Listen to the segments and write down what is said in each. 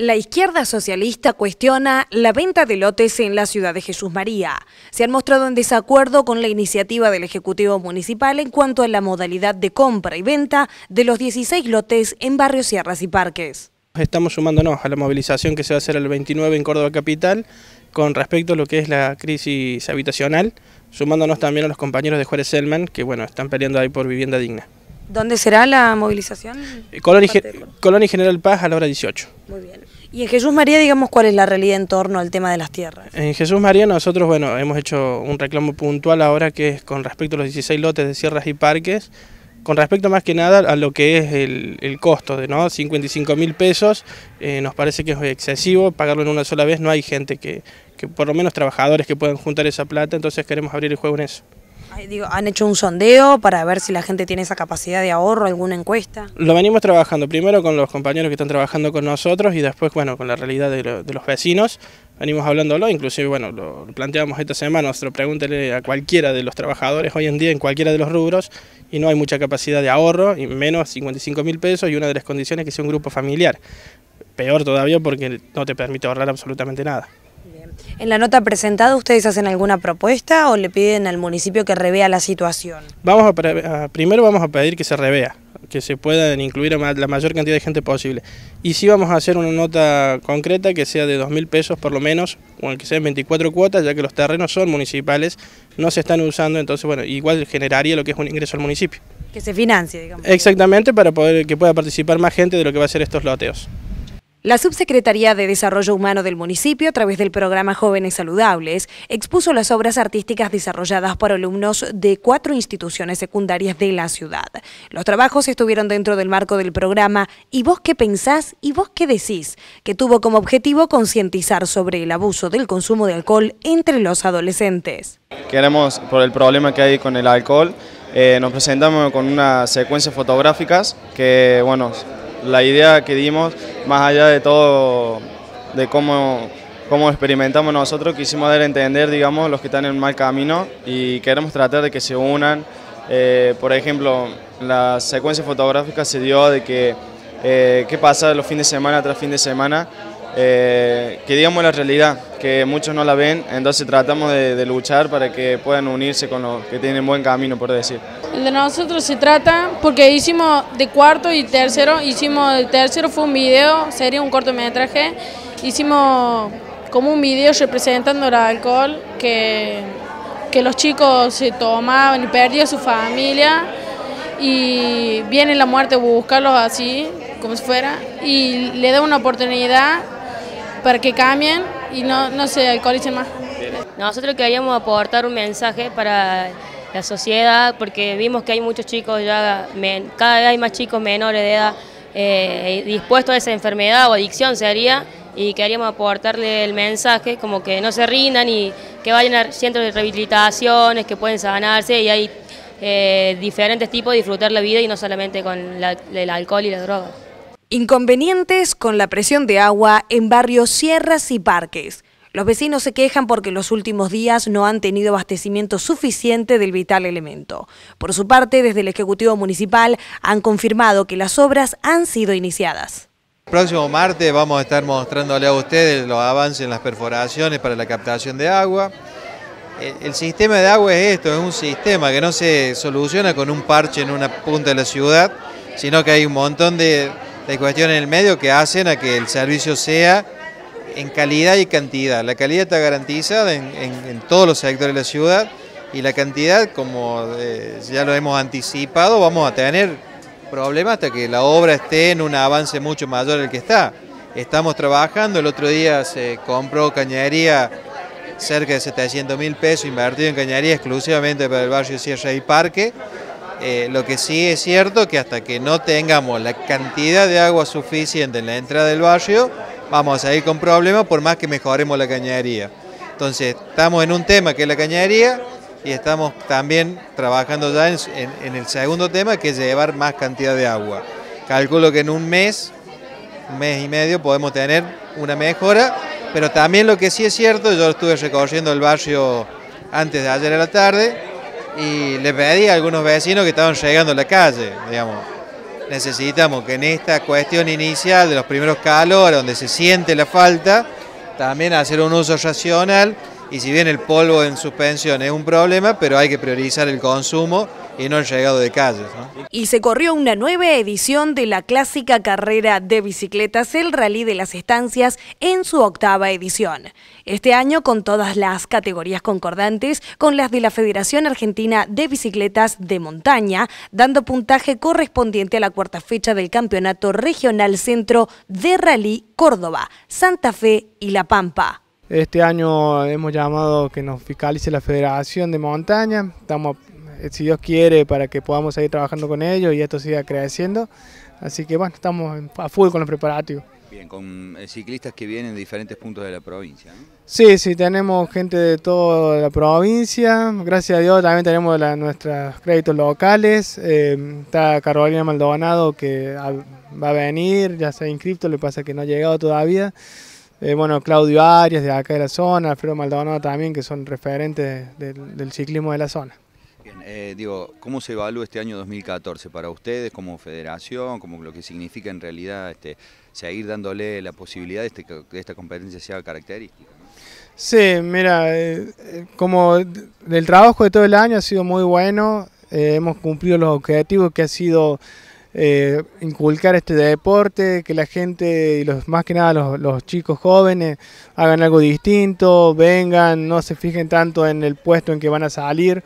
La izquierda socialista cuestiona la venta de lotes en la ciudad de Jesús María. Se han mostrado en desacuerdo con la iniciativa del Ejecutivo Municipal en cuanto a la modalidad de compra y venta de los 16 lotes en barrios Sierras y Parques. Estamos sumándonos a la movilización que se va a hacer el 29 en Córdoba Capital con respecto a lo que es la crisis habitacional, sumándonos también a los compañeros de Juárez Selman que bueno, están peleando ahí por vivienda digna. ¿Dónde será la movilización? Eh, Colón y, General Paz a la hora 18. Muy bien. Y en Jesús María, digamos, ¿cuál es la realidad en torno al tema de las tierras? En Jesús María nosotros, bueno, hemos hecho un reclamo puntual ahora que es con respecto a los 16 lotes de sierras y parques, con respecto más que nada a lo que es el, costo, de ¿no? 55 mil pesos, eh, nos parece que es excesivo, pagarlo en una sola vez, no hay gente que, que, por lo menos trabajadores que puedan juntar esa plata, entonces queremos abrir el juego en eso. ¿Han hecho un sondeo para ver si la gente tiene esa capacidad de ahorro, alguna encuesta? Lo venimos trabajando primero con los compañeros que están trabajando con nosotros y después, bueno, con la realidad de, los vecinos. Venimos hablándolo, inclusive, bueno, lo planteamos esta semana, lo pregúntele a cualquiera de los trabajadores hoy en día en cualquiera de los rubros y no hay mucha capacidad de ahorro, menos 55 mil pesos y una de las condiciones es que sea un grupo familiar. Peor todavía porque no te permite ahorrar absolutamente nada. En la nota presentada, ¿ustedes hacen alguna propuesta o le piden al municipio que revea la situación? Vamos a, primero vamos a pedir que se revea, que se puedan incluir la mayor cantidad de gente posible. Y sí vamos a hacer una nota concreta que sea de 2.000 pesos por lo menos, o que sean 24 cuotas, ya que los terrenos son municipales, no se están usando, entonces bueno, igual generaría lo que es un ingreso al municipio. Que se financie, digamos. Exactamente, para poder que pueda participar más gente de lo que va a ser estos loteos. La Subsecretaría de Desarrollo Humano del municipio, a través del programa Jóvenes Saludables, expuso las obras artísticas desarrolladas por alumnos de cuatro instituciones secundarias de la ciudad. Los trabajos estuvieron dentro del marco del programa ¿Y vos qué pensás y vos qué decís?, que tuvo como objetivo concientizar sobre el abuso del consumo de alcohol entre los adolescentes. Queremos, por el problema que hay con el alcohol, eh, nos presentamos con una secuencia fotográficas que, bueno, la idea que dimos, más allá de todo, de cómo, experimentamos nosotros, quisimos dar a entender, digamos, los que están en mal camino y queremos tratar de que se unan. Eh, por ejemplo, la secuencia fotográfica se dio de que eh, qué pasa los fines de semana tras fin de semana eh, que digamos la realidad, que muchos no la ven, entonces tratamos de, luchar para que puedan unirse con los que tienen buen camino, por decir. El de nosotros se trata porque hicimos de cuarto y tercero, hicimos el tercero fue un video, sería un cortometraje, hicimos como un video representando el alcohol que, que los chicos se tomaban y perdían su familia y viene la muerte a buscarlos así, como si fuera, y le da una oportunidad para que cambien y no, se alcoholicen más. Nosotros queríamos aportar un mensaje para la sociedad porque vimos que hay muchos chicos ya, cada vez hay más chicos menores de edad eh, dispuestos a esa enfermedad o adicción sería y queríamos aportarle el mensaje como que no se rindan y que vayan a centros de rehabilitaciones, que pueden sanarse y hay eh, diferentes tipos de disfrutar la vida y no solamente con el alcohol y la droga. Inconvenientes con la presión de agua en barrios sierras y parques. Los vecinos se quejan porque los últimos días no han tenido abastecimiento suficiente del vital elemento. Por su parte, desde el Ejecutivo Municipal han confirmado que las obras han sido iniciadas. El próximo martes vamos a estar mostrándole a ustedes los avances en las perforaciones para la captación de agua. El, sistema de agua es esto, es un sistema que no se soluciona con un parche en una punta de la ciudad, sino que hay un montón de hay cuestiones en el medio que hacen a que el servicio sea en calidad y cantidad. La calidad está garantizada en, todos los sectores de la ciudad y la cantidad, como eh, ya lo hemos anticipado, vamos a tener problemas hasta que la obra esté en un avance mucho mayor del que está. Estamos trabajando, el otro día se compró cañería cerca de 700 mil pesos invertido en cañería exclusivamente para el barrio Sierra y Parque. Eh, lo que sí es cierto que hasta que no tengamos la cantidad de agua suficiente en la entrada del barrio, vamos a ir con problemas por más que mejoremos la cañería. Entonces, estamos en un tema que es la cañería y estamos también trabajando ya en, el segundo tema que es llevar más cantidad de agua. Calculo que en un mes, un mes y medio, podemos tener una mejora, pero también lo que sí es cierto, yo estuve recorriendo el barrio antes de ayer a la tarde, y le pedí a algunos vecinos que estaban llegando a la calle, digamos. Necesitamos que en esta cuestión inicial de los primeros calores, donde se siente la falta, también hacer un uso racional y si bien el polvo en suspensión es un problema, pero hay que priorizar el consumo y no han llegado de calles. Y se corrió una nueva edición de la clásica carrera de bicicletas, el Rally de las Estancias, en su octava edición. Este año con todas las categorías concordantes con las de la Federación Argentina de Bicicletas de Montaña, dando puntaje correspondiente a la cuarta fecha del Campeonato Regional Centro de Rally Córdoba, Santa Fe y La Pampa. Este año hemos llamado que nos fiscalice la Federación de Montaña, estamos eh, si Dios quiere, para que podamos seguir trabajando con ellos y esto siga creciendo. Así que bueno, estamos a full con los preparativos. Bien, con eh, ciclistas que vienen de diferentes puntos de la provincia. Sí, sí, tenemos gente de toda la provincia. Gracias a Dios también tenemos nuestros créditos locales. Eh, está Carolina Maldonado que va a venir, ya se ha inscrito, lo pasa que no ha llegado todavía. bueno, Claudio Arias de acá de la zona, Alfredo Maldonado también, que son referentes del ciclismo de la zona. Eh, digo, ¿cómo se evalúa este año 2014 para ustedes como federación, como lo que significa en realidad este, seguir dándole la posibilidad de este que esta competencia sea característica? Sí, mira, eh, eh, como el trabajo de todo el año ha sido muy bueno, hemos cumplido los objetivos que ha sido inculcar este deporte, que la gente y los más que nada los chicos jóvenes hagan algo distinto, vengan, no se fijen tanto en el puesto en que van a salir,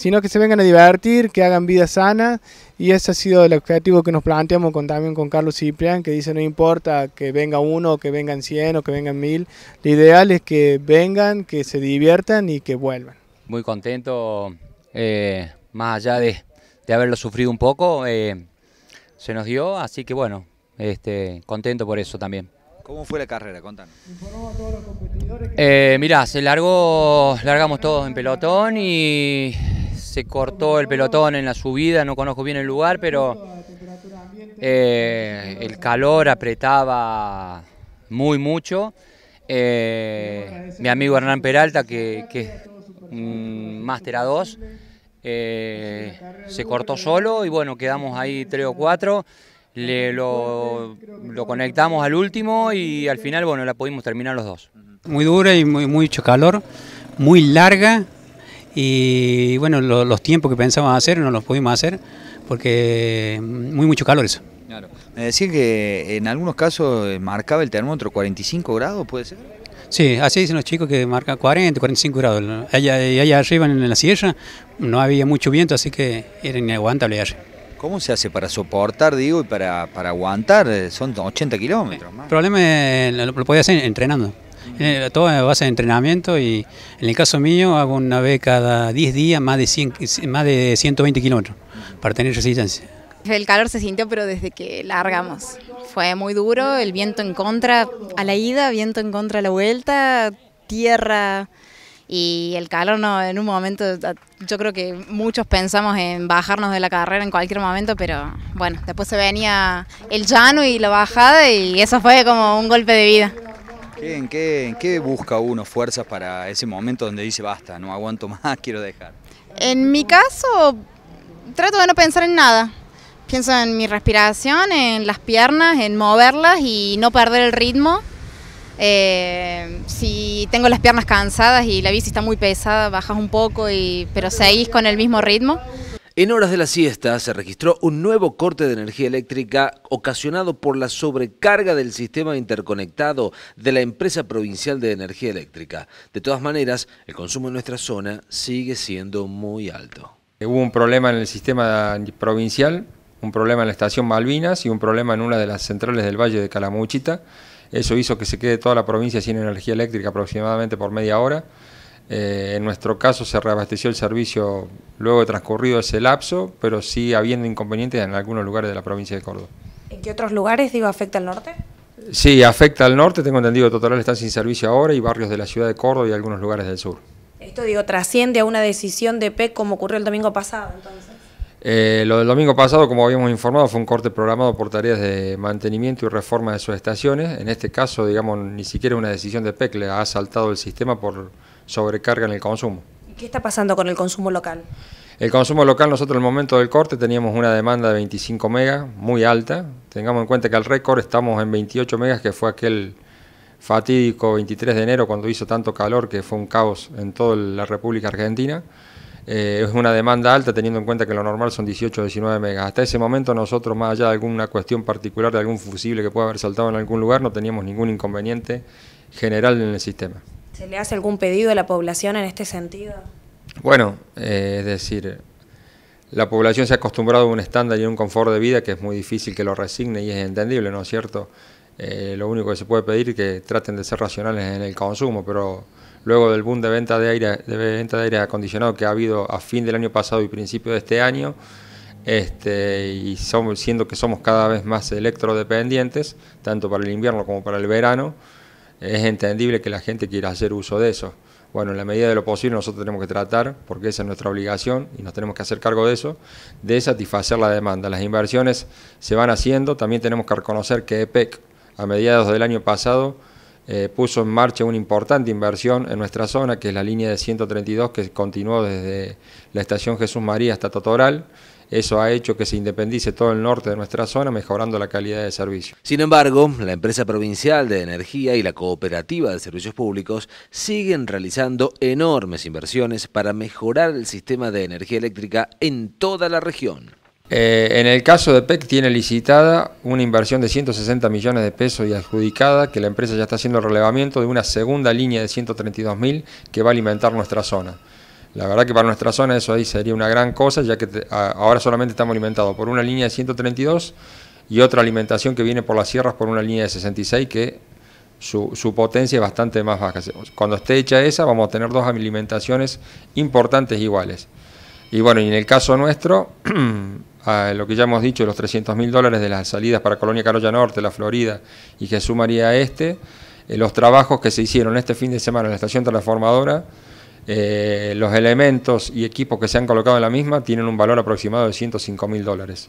sino que se vengan a divertir, que hagan vida sana y ese ha sido el objetivo que nos planteamos también con Carlos Ciprián, que dice no importa que venga uno, que vengan 100 o que vengan mil, lo ideal es que vengan, que se diviertan y que vuelvan. Muy contento, eh, más allá de, haberlo sufrido un poco, eh, se nos dio, así que bueno, este, contento por eso también. ¿Cómo fue la carrera? Contanos. Eh, mirá, se largó, largamos todos en pelotón y se cortó el pelotón en la subida, no conozco bien el lugar, pero eh, el calor apretaba muy mucho. Eh, mi amigo Hernán Peralta, que, es un A2, eh, se cortó solo y bueno, quedamos ahí tres o cuatro. Le, lo, conectamos al último y al final, bueno, la pudimos terminar los dos. Muy dura y muy, mucho calor, muy larga, y bueno, los tiempos que pensábamos hacer no los pudimos hacer porque mm, muy mucho calor eso. Claro. Me decía que en algunos casos marcaba el termómetro 45 grados, ¿puede ser? Sí, así dicen los chicos que marca 40, 45 grados. Allá, allá arriba en la sierra no había mucho viento, así que era inaguantable allá. ¿Cómo se hace para soportar, digo, y para, aguantar? Son 80 kilómetros El problema lo podía hacer entrenando. Eh, todo a base de entrenamiento y en el caso mío hago una vez cada 10 días más de, más de 120 kilómetros para tener resistencia. El calor se sintió pero desde que largamos, fue muy duro, el viento en contra a la ida, viento en contra a la vuelta, tierra y el calor no, en un momento, ah, yo creo que muchos pensamos en bajarnos de la carrera en cualquier momento, pero bueno, después se venía el llano y la bajada y eso fue como un golpe de vida en, qué, busca uno fuerzas para ese momento donde dice basta, no aguanto más, quiero dejar? En mi caso, trato de no pensar en nada. Pienso en mi respiración, en las piernas, en moverlas y no perder el ritmo. Eh, si tengo las piernas cansadas y la bici está muy pesada, bajas un poco, y, pero seguís con el mismo ritmo. En horas de la siesta se registró un nuevo corte de energía eléctrica ocasionado por la sobrecarga del sistema interconectado de la empresa provincial de energía eléctrica. De todas maneras, el consumo en nuestra zona sigue siendo muy alto. Hubo un problema en el sistema provincial, un problema en la estación Malvinas y un problema en una de las centrales del Valle de Calamuchita. Eso hizo que se quede toda la provincia sin energía eléctrica aproximadamente por media hora. Eh, en nuestro caso se reabasteció el servicio luego de transcurrido ese lapso, pero sí habiendo inconvenientes en algunos lugares de la provincia de Córdoba. ¿En qué otros lugares, digo, afecta al norte? Sí, afecta al norte, tengo entendido, Total está sin servicio ahora y barrios de la ciudad de Córdoba y algunos lugares del sur. Esto, digo, trasciende a una decisión de PEC como ocurrió el domingo pasado, entonces. Eh, lo del domingo pasado, como habíamos informado, fue un corte programado por tareas de mantenimiento y reforma de sus estaciones. En este caso, digamos, ni siquiera una decisión de PEC le ha asaltado el sistema por ...sobrecarga en el consumo. ¿Qué está pasando con el consumo local? El consumo local, nosotros en el momento del corte teníamos una demanda de 25 megas, muy alta. Tengamos en cuenta que al récord estamos en 28 megas, que fue aquel fatídico 23 de enero cuando hizo tanto calor que fue un caos en toda la República Argentina. Eh, es una demanda alta teniendo en cuenta que lo normal son 18 o 19 megas. Hasta ese momento nosotros, más allá de alguna cuestión particular, de algún fusible que pueda haber saltado en algún lugar, no teníamos ningún inconveniente general en el sistema. ¿Se le hace algún pedido a la población en este sentido? Bueno, eh, es decir, la población se ha acostumbrado a un estándar y a un confort de vida que es muy difícil que lo resigne y es entendible, ¿no es cierto? Eh, lo único que se puede pedir es que traten de ser racionales en el consumo, pero luego del boom de venta de aire, de venta de aire acondicionado que ha habido a fin del año pasado y principio de este año, este, y somos, siendo que somos cada vez más electrodependientes, tanto para el invierno como para el verano, es entendible que la gente quiera hacer uso de eso. Bueno, en la medida de lo posible nosotros tenemos que tratar, porque esa es nuestra obligación y nos tenemos que hacer cargo de eso, de satisfacer la demanda. Las inversiones se van haciendo, también tenemos que reconocer que EPEC a mediados del año pasado eh, puso en marcha una importante inversión en nuestra zona, que es la línea de 132 que continuó desde la estación Jesús María hasta Totoral eso ha hecho que se independice todo el norte de nuestra zona, mejorando la calidad de servicio. Sin embargo, la empresa provincial de energía y la cooperativa de servicios públicos siguen realizando enormes inversiones para mejorar el sistema de energía eléctrica en toda la región. Eh, en el caso de PEC tiene licitada una inversión de 160 millones de pesos y adjudicada que la empresa ya está haciendo el relevamiento de una segunda línea de 132 mil que va a alimentar nuestra zona. La verdad que para nuestra zona eso ahí sería una gran cosa, ya que ahora solamente estamos alimentados por una línea de 132 y otra alimentación que viene por las sierras por una línea de 66 que su, potencia es bastante más baja. Cuando esté hecha esa vamos a tener dos alimentaciones importantes iguales. Y bueno, y en el caso nuestro, lo que ya hemos dicho, los 300 mil dólares de las salidas para Colonia Carolla Norte, La Florida y Jesús María Este, eh, los trabajos que se hicieron este fin de semana en la estación transformadora, eh, los elementos y equipos que se han colocado en la misma tienen un valor aproximado de 105 mil dólares.